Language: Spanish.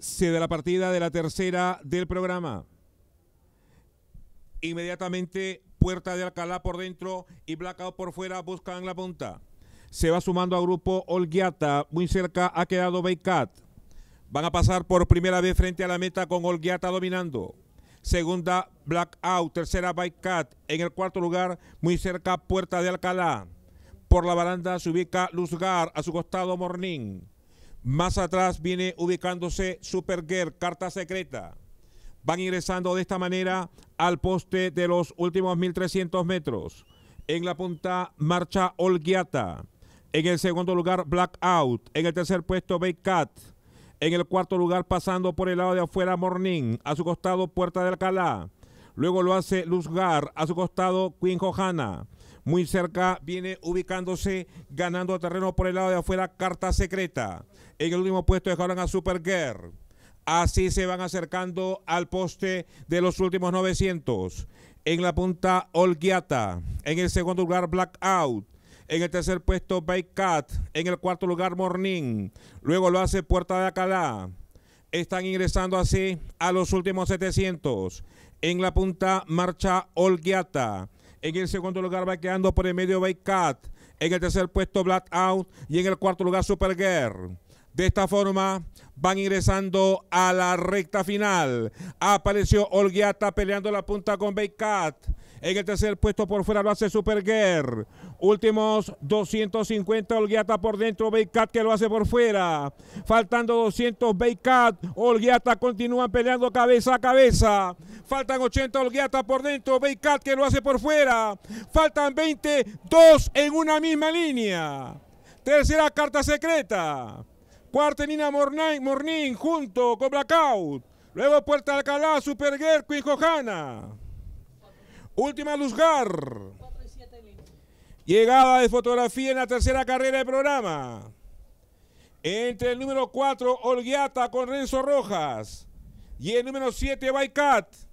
se da la partida de la tercera del programa. Inmediatamente Puerta de Alcalá por dentro y Blackout por fuera buscan la punta. Se va sumando a grupo Olguiata, muy cerca ha quedado Baycat. Van a pasar por primera vez frente a la meta con Olguiata dominando. Segunda Blackout, tercera Baycat. En el cuarto lugar, muy cerca Puerta de Alcalá. Por la baranda se ubica Luzgar, a su costado Morning. Más atrás viene ubicándose Supergirl, carta secreta. Van ingresando de esta manera al poste de los últimos 1300 metros. En la punta marcha Olgiata. En el segundo lugar Blackout. En el tercer puesto Baycat. En el cuarto lugar pasando por el lado de afuera Morning. A su costado Puerta de Alcalá. Luego lo hace Luzgar. A su costado Queen Johanna. Muy cerca viene ubicándose, ganando terreno por el lado de afuera, Carta Secreta. En el último puesto dejaron a Supergirl. Así se van acercando al poste de los últimos 900. En la punta, Olgiata. En el segundo lugar, Blackout. En el tercer puesto, Cat. En el cuarto lugar, Morning. Luego lo hace Puerta de Acalá. Están ingresando así a los últimos 700. En la punta, marcha Olgiata. En el segundo lugar va quedando por el medio cat En el tercer puesto Out Y en el cuarto lugar Supergirl. De esta forma van ingresando a la recta final. Apareció Olguiata peleando la punta con Baycat. En el tercer puesto por fuera lo hace Superguer. Últimos 250 Olguiata por dentro, Baycat que lo hace por fuera. Faltando 200 Baycat, Olguiata continúan peleando cabeza a cabeza. Faltan 80 Olguiata por dentro, Baycat que lo hace por fuera. Faltan 20, dos en una misma línea. Tercera carta secreta. Cuarta Nina Morning junto con Blackout. Luego Puerta Alcalá, Superguerco y Jojana. Última Luzgar. Llegada de fotografía en la tercera carrera del programa. Entre el número 4, Olguiata con Renzo Rojas. Y el número 7, Baikat.